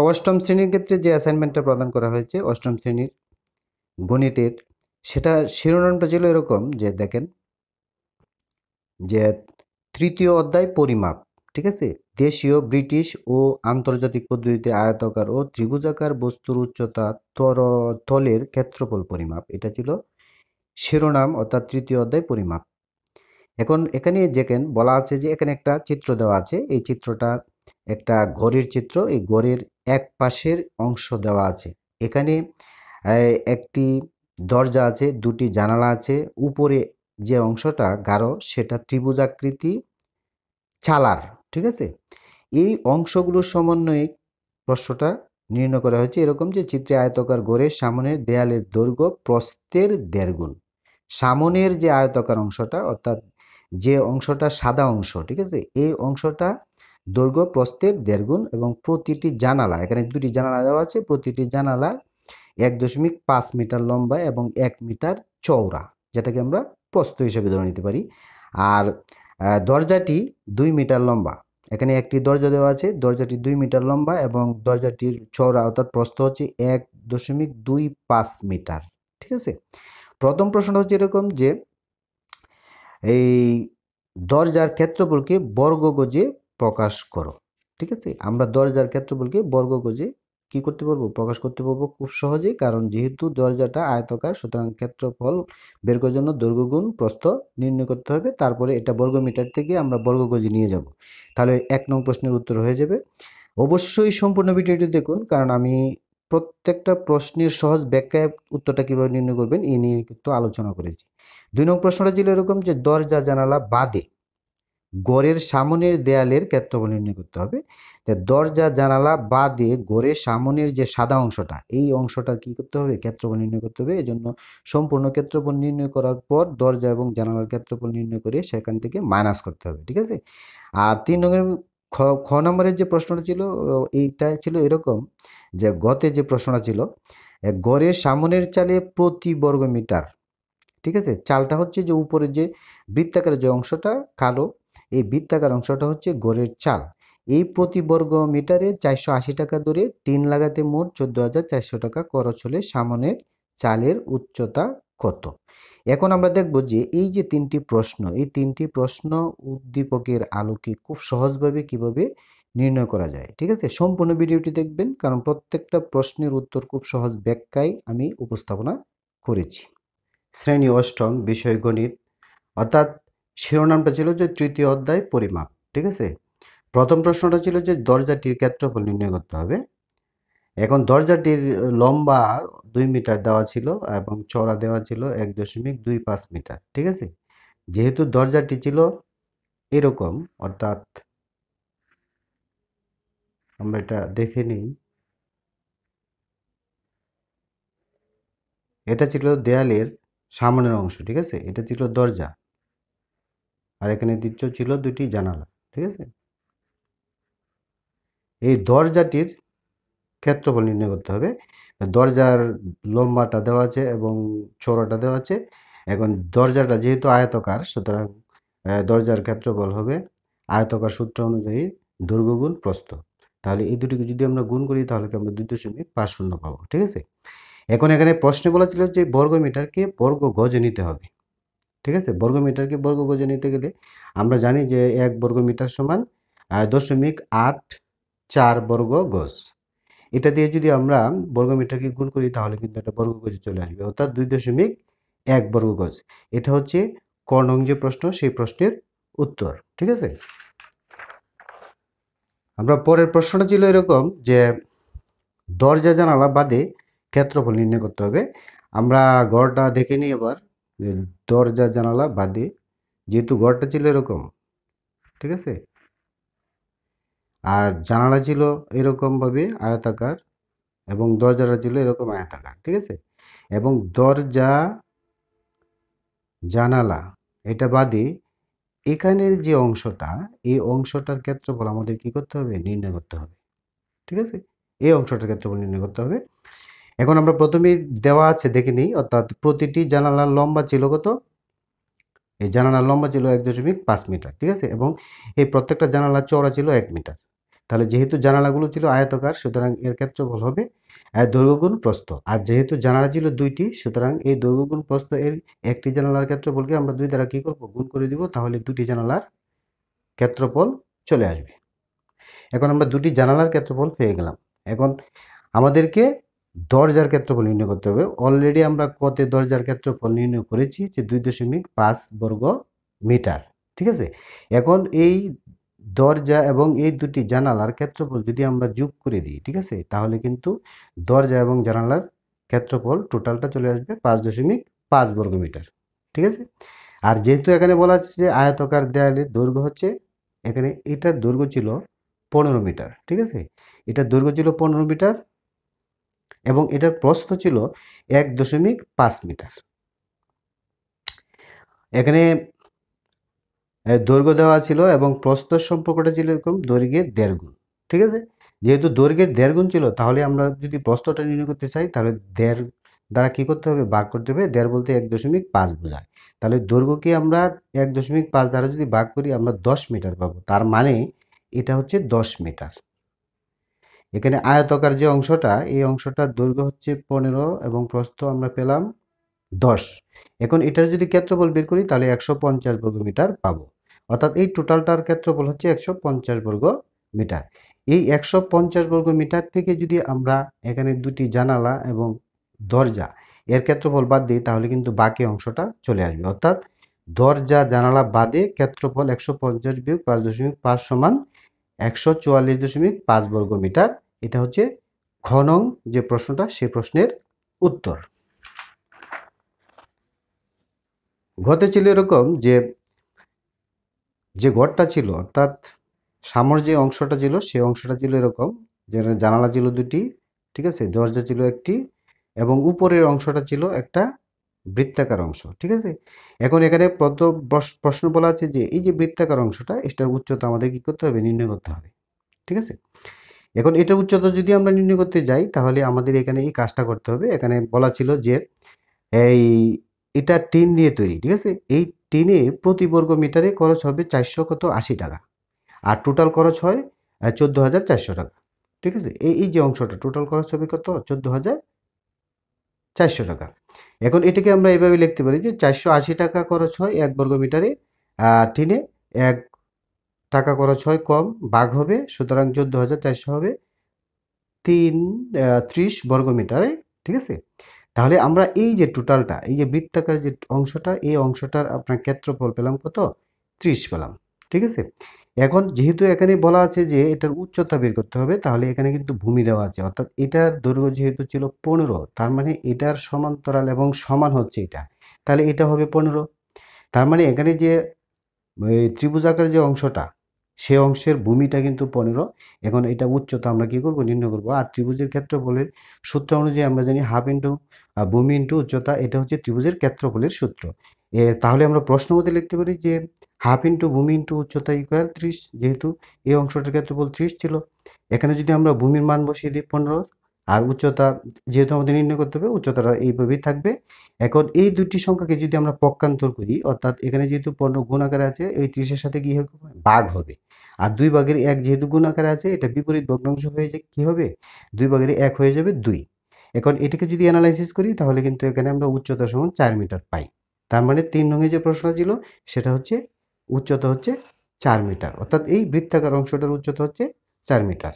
অষ্টম শ্রেণীর ক্ষেত্রে যে অ্যাসাইনমেন্টটা প্রদান করা হয়েছে অষ্টম শ্রেণীর গণিতের সেটা শিরোনামটা ছিল এরকম যে দেখেন যে তৃতীয় অধ্যায় পরিমাপ ঠিক আছে দেশীয় ব্রিটিশ ও আন্তর্জাতিক পদ্ধতিতে আয়তাকার ও ত্রিভুজাকার বস্তুর উচ্চতা তর তলের ক্ষেত্রফল পরিমাপ এটা ছিল শিরোনাম অর্থাৎ তৃতীয় অধ্যায় পরিমাপ এখন এখানে যেখানে বলা আছে যে এখানে একটা চিত্র দেওয়া আছে এই চিত্রটার একটা ঘরের চিত্র এই ঘরের এক পাশের অংশ দেওয়া আছে এখানে একটি দরজা আছে দুটি জানালা আছে উপরে যে অংশটা গাঢ় সেটা ত্রিভুজাকৃতি চালার ঠিক আছে এই অংশগুলোর সমন্বয়ে প্রশ্নটা নির্ণয় করা হয়েছে এরকম যে চিত্রে আয়তকার গড়ের সামনের দেয়ালের দৈর্ঘ্য প্রস্তের দেড়গুণ সামনের যে আয়তকার অংশটা অর্থাৎ যে অংশটা সাদা অংশ ঠিক আছে এই অংশটা দৈর্ঘ্য প্রস্তের দেড়গুণ এবং প্রতিটি জানালা এখানে দুটি জানালা দেওয়া আছে প্রতিটি জানালা এক দশমিক পাঁচ মিটার লম্বা এবং এক মিটার চওড়া যেটাকে আমরা প্রস্ত হিসেবে ধরে নিতে পারি আর দরজাটি দুই মিটার লম্বা এখানে একটি দরজা দেওয়া আছে দরজাটি দুই মিটার লম্বা এবং দরজাটির চওড়া অর্থাৎ প্রস্ত হচ্ছে এক দশমিক দুই পাঁচ মিটার ঠিক আছে প্রথম প্রশ্ন হচ্ছে এরকম যে এই দরজার ক্ষেত্রফলকে বর্গ গজে প্রকাশ করো ঠিক আছে আমরা দরজার ক্ষেত্রফলকে গজে কি করতে পারবো প্রকাশ করতে পারবো খুব সহজেই কারণ যেহেতু দরজাটা আয়তকার সুতরাং ক্ষেত্রফল বের করার জন্য দৈর্ঘ্যগুণ প্রস্থ নির্ণয় করতে হবে তারপরে এটা বর্গ মিটার থেকে আমরা গজে নিয়ে যাব তাহলে এক নং প্রশ্নের উত্তর হয়ে যাবে অবশ্যই সম্পূর্ণ ভিডিওটি দেখুন কারণ আমি প্রত্যেকটা প্রশ্নের সহজ ব্যাখ্যায় উত্তরটা কীভাবে নির্ণয় করবেন এই নিয়ে কিন্তু আলোচনা করেছি দুই নং প্রশ্নটা ছিল এরকম যে দরজা জানালা বাদে গড়ের সামনের দেয়ালের ক্ষেত্রফল নির্ণয় করতে হবে দরজা জানালা বাদে গড়ের সামনের যে সাদা অংশটা এই অংশটা কি করতে হবে ক্ষেত্রফল নির্ণয় করতে হবে এজন্য সম্পূর্ণ ক্ষেত্রফল নির্ণয় করার পর দরজা এবং জানালার ক্ষেত্রফল নির্ণয় করে সেখান থেকে মাইনাস করতে হবে ঠিক আছে আর তিন রঙের খ খ নম্বরের যে প্রশ্নটা ছিল এইটা ছিল এরকম যে গতে যে প্রশ্নটা ছিল গড়ের সামনের চালে প্রতি বর্গ মিটার ঠিক আছে চালটা হচ্ছে যে উপরে যে বৃত্তাকারের যে অংশটা কালো এই বৃত্তাকার অংশটা হচ্ছে গড়ের চাল এই প্রতি বর্গ মিটারে চারশো আশি টাকা দূরে টিন লাগাতে মোট চোদ্দ হাজার চারশো টাকা খরচ হলে সামনের চালের উচ্চতা কত এখন আমরা দেখব যে এই যে তিনটি প্রশ্ন এই তিনটি প্রশ্ন উদ্দীপকের আলোকে খুব সহজভাবে কিভাবে নির্ণয় করা যায় ঠিক আছে সম্পূর্ণ ভিডিওটি দেখবেন কারণ প্রত্যেকটা প্রশ্নের উত্তর খুব সহজ ব্যাখ্যায় আমি উপস্থাপনা করেছি শ্রেণী অষ্টম বিষয় গণিত অর্থাৎ শিরোনামটা ছিল যে তৃতীয় অধ্যায় পরিমাপ ঠিক আছে প্রথম প্রশ্নটা ছিল যে দরজাটির ক্ষেত্রফল নির্ণয় করতে হবে এখন দরজাটির লম্বা দুই মিটার দেওয়া ছিল এবং চড়া দেওয়া ছিল এক দশমিক দুই পাঁচ মিটার ঠিক আছে যেহেতু দরজাটি ছিল এরকম অর্থাৎ আমরা এটা দেখে নিই এটা ছিল দেয়ালের সামনের অংশ ঠিক আছে এটা ছিল দরজা আর এখানে দ্বিতীয় ছিল দুটি জানালা ঠিক আছে এই দরজাটির ক্ষেত্রফল নির্ণয় করতে হবে দরজার লম্বাটা দেওয়া আছে এবং চোরাটা দেওয়া আছে এখন দরজাটা যেহেতু আয়তকার সুতরাং দরজার ক্ষেত্রফল হবে আয়তকার সূত্র অনুযায়ী দুর্গগুণ প্রস্থ তাহলে এই দুটিকে যদি আমরা গুণ করি তাহলে কি আমরা দুই দশমিক পাঁচ শূন্য পাবো ঠিক আছে এখন এখানে প্রশ্নে বলা ছিল যে বর্গ মিটারকে বর্গ গজে নিতে হবে ঠিক আছে বর্গমিটারকে বর্গ গজে নিতে গেলে আমরা জানি যে এক বর্গমিটার সমান দশমিক আট চার বর্গ গজ এটা দিয়ে যদি আমরা বর্গমিটারকে গুণ করি তাহলে কিন্তু একটা বর্গ গজে চলে আসবে অর্থাৎ দুই দশমিক এক বর্গ গজ এটা হচ্ছে কর্ণং যে প্রশ্ন সেই প্রশ্নের উত্তর ঠিক আছে আমরা পরের প্রশ্নটা ছিল এরকম যে দরজা জানালা বাদে ক্ষেত্রফল নির্ণয় করতে হবে আমরা গড়টা দেখে নিই এবার দরজা জানালা বাদে যেহেতু ঘরটা ছিল এরকম ঠিক আছে আর জানালা ছিল এরকমভাবে আয়তাকার এবং দরজাটা ছিল এরকম আয়তাকার ঠিক আছে এবং দরজা জানালা এটা বাদে এখানের যে অংশটা এই অংশটার ক্ষেত্রফল আমাদের কি করতে হবে নির্ণয় করতে হবে ঠিক আছে এই অংশটার ক্ষেত্রফল নির্ণয় করতে হবে এখন আমরা প্রথমেই দেওয়া আছে দেখে নিই অর্থাৎ প্রতিটি জানালার লম্বা ছিল কত এই জানালার লম্বা ছিল এক দশমিক পাঁচ মিটার ঠিক আছে এবং এই প্রত্যেকটা জানালার চওড়া ছিল এক মিটার তাহলে যেহেতু জানালাগুলো ছিল আয়তকার সুতরাং এর ক্ষেত্রফল হবে দৈর্ঘ্যগুণ প্রস্থ আর যেহেতু জানালা ছিল দুইটি সুতরাং এই দৈর্ঘ্যগুণ প্রস্থ এর একটি জানালার ক্ষেত্রফলকে আমরা দুই দ্বারা কি করবো গুণ করে দিব তাহলে দুটি জানালার ক্ষেত্রফল চলে আসবে এখন আমরা দুটি জানালার ক্ষেত্রফল পেয়ে গেলাম এখন আমাদেরকে দরজার ক্ষেত্রফল নির্ণয় করতে হবে অলরেডি আমরা কতে দরজার ক্ষেত্রফল নির্ণয় করেছি যে দুই দশমিক পাঁচ বর্গ মিটার ঠিক আছে এখন এই দরজা এবং এই দুটি জানালার ক্ষেত্রফল যদি আমরা যোগ করে দিই ঠিক আছে তাহলে কিন্তু দরজা এবং জানালার ক্ষেত্রফল টোটালটা চলে আসবে পাঁচ দশমিক পাঁচ বর্গ মিটার ঠিক আছে আর যেহেতু এখানে বলা আছে যে আয়তকার দেয়ালের দৈর্ঘ্য হচ্ছে এখানে এটার দৈর্ঘ্য ছিল পনেরো মিটার ঠিক আছে এটার দৈর্ঘ্য ছিল পনেরো মিটার এবং এটার প্রস্থ ছিল এক দশমিক পাঁচ মিটার এখানে দৈর্ঘ্য দেওয়া ছিল এবং প্রস্তর সম্পর্কটা ছিল এরকম দৈর্ঘ্যের দেড় গুণ ঠিক আছে যেহেতু দৈর্ঘ্যের দেড় গুণ ছিল তাহলে আমরা যদি প্রস্থটা নির্ণয় করতে চাই তাহলে দেড় দ্বারা কী করতে হবে ভাগ করতে হবে দেড় বলতে এক দশমিক পাঁচ বোঝায় তাহলে দৈর্ঘ্যকে আমরা এক দশমিক পাঁচ দ্বারা যদি ভাগ করি আমরা দশ মিটার পাবো তার মানে এটা হচ্ছে দশ মিটার এখানে আয়তকার যে অংশটা এই অংশটার দৈর্ঘ্য হচ্ছে পনেরো এবং প্রস্থ আমরা পেলাম দশ এখন এটার যদি ক্ষেত্রফল বের করি তাহলে একশো পঞ্চাশ বর্গ মিটার পাবো অর্থাৎ এই টোটালটার ক্ষেত্রফল হচ্ছে একশো পঞ্চাশ বর্গ মিটার এই একশো পঞ্চাশ বর্গ মিটার থেকে যদি আমরা এখানে দুটি জানালা এবং দরজা এর ক্ষেত্রফল বাদ দিই তাহলে কিন্তু বাকি অংশটা চলে আসবে অর্থাৎ দরজা জানালা বাদে ক্ষেত্রফল একশো পঞ্চাশ বিয়োগ পাঁচ দশমিক পাঁচ সমান একশো চুয়াল্লিশ দশমিক পাঁচ বর্গ মিটার এটা হচ্ছে ঘনং যে প্রশ্নটা সে প্রশ্নের উত্তর ঘতে ছিল এরকম যে যে ঘরটা ছিল অর্থাৎ সামর যে অংশটা ছিল সে অংশটা ছিল এরকম যে জানালা ছিল দুটি ঠিক আছে দরজা ছিল একটি এবং উপরের অংশটা ছিল একটা বৃত্তাকার অংশ ঠিক আছে এখন এখানে প্রথম প্রশ্ন বলা আছে যে এই যে বৃত্তাকার অংশটা এটার উচ্চতা আমাদের কী করতে হবে নির্ণয় করতে হবে ঠিক আছে এখন এটার উচ্চতা যদি আমরা নির্ণয় করতে যাই তাহলে আমাদের এখানে এই কাজটা করতে হবে এখানে বলা ছিল যে এই এটা টিন দিয়ে তৈরি ঠিক আছে এই টিনে প্রতি বর্গ মিটারে খরচ হবে চারশো কত আশি টাকা আর টোটাল খরচ হয় চোদ্দো হাজার চারশো টাকা ঠিক আছে এই এই যে অংশটা টোটাল খরচ হবে কত চোদ্দো হাজার চারশো টাকা এখন এটাকে আমরা এভাবে লিখতে পারি যে চারশো আশি টাকা খরচ হয় এক বর্গমিটারে টিনে এক টাকা খরচ হয় কম বাঘ হবে সুতরাং চোদ্দো হাজার চারশো হবে তিন ত্রিশ বর্গমিটারে ঠিক আছে তাহলে আমরা এই যে টোটালটা এই যে বৃত্তাকার যে অংশটা এই অংশটার আপনার ক্ষেত্রফল পেলাম কত ত্রিশ পেলাম ঠিক আছে এখন যেহেতু এখানে বলা আছে যে এটার উচ্চতা বের করতে হবে তাহলে এখানে কিন্তু ভূমি দেওয়া আছে অর্থাৎ এটার দৈর্ঘ্য যেহেতু ছিল পনেরো তার মানে এটার সমান্তরাল এবং সমান হচ্ছে এটা তাহলে এটা হবে পনেরো তার মানে এখানে যে ত্রিভুজাকার যে অংশটা সে অংশের ভূমিটা কিন্তু পনেরো এখন এটা উচ্চতা আমরা কী করবো নির্ণয় করবো আর ত্রিভুজের ক্ষেত্রফলের সূত্র অনুযায়ী আমরা জানি হাফ ইন্টু ভূমি ইন্টু উচ্চতা এটা হচ্ছে ত্রিভুজের ক্ষেত্রফলের সূত্র তাহলে আমরা প্রশ্ন মধ্যে লিখতে পারি যে হাফ ইন্টু ভূমি ইন্টু উচ্চতা ইকুয়াল ত্রিশ যেহেতু এই অংশটার ক্ষেত্রফল ত্রিশ ছিল এখানে যদি আমরা ভূমির মান বসিয়ে দিই পনেরো আর উচ্চতা যেহেতু আমাদের নির্ণয় করতে হবে উচ্চতাটা এইভাবেই থাকবে এখন এই দুটি সংখ্যাকে যদি আমরা পক্ষান্তর করি অর্থাৎ এখানে যেহেতু পণ্য গুণ আকারে আছে এই ত্রিশের সাথে কী হবে বাঘ হবে আর দুই ভাগের এক যেহেতু গুণ আকারে আছে এটা বিপরীত ভগ্নাংশ হয়ে যায় কী হবে দুই ভাগের এক হয়ে যাবে দুই এখন এটাকে যদি অ্যানালাইসিস করি তাহলে কিন্তু এখানে আমরা উচ্চতা সমান চার মিটার পাই তার মানে তিন রঙে যে প্রশ্ন ছিল সেটা হচ্ছে উচ্চতা হচ্ছে চার মিটার অর্থাৎ এই বৃত্তাকার অংশটার উচ্চতা হচ্ছে চার মিটার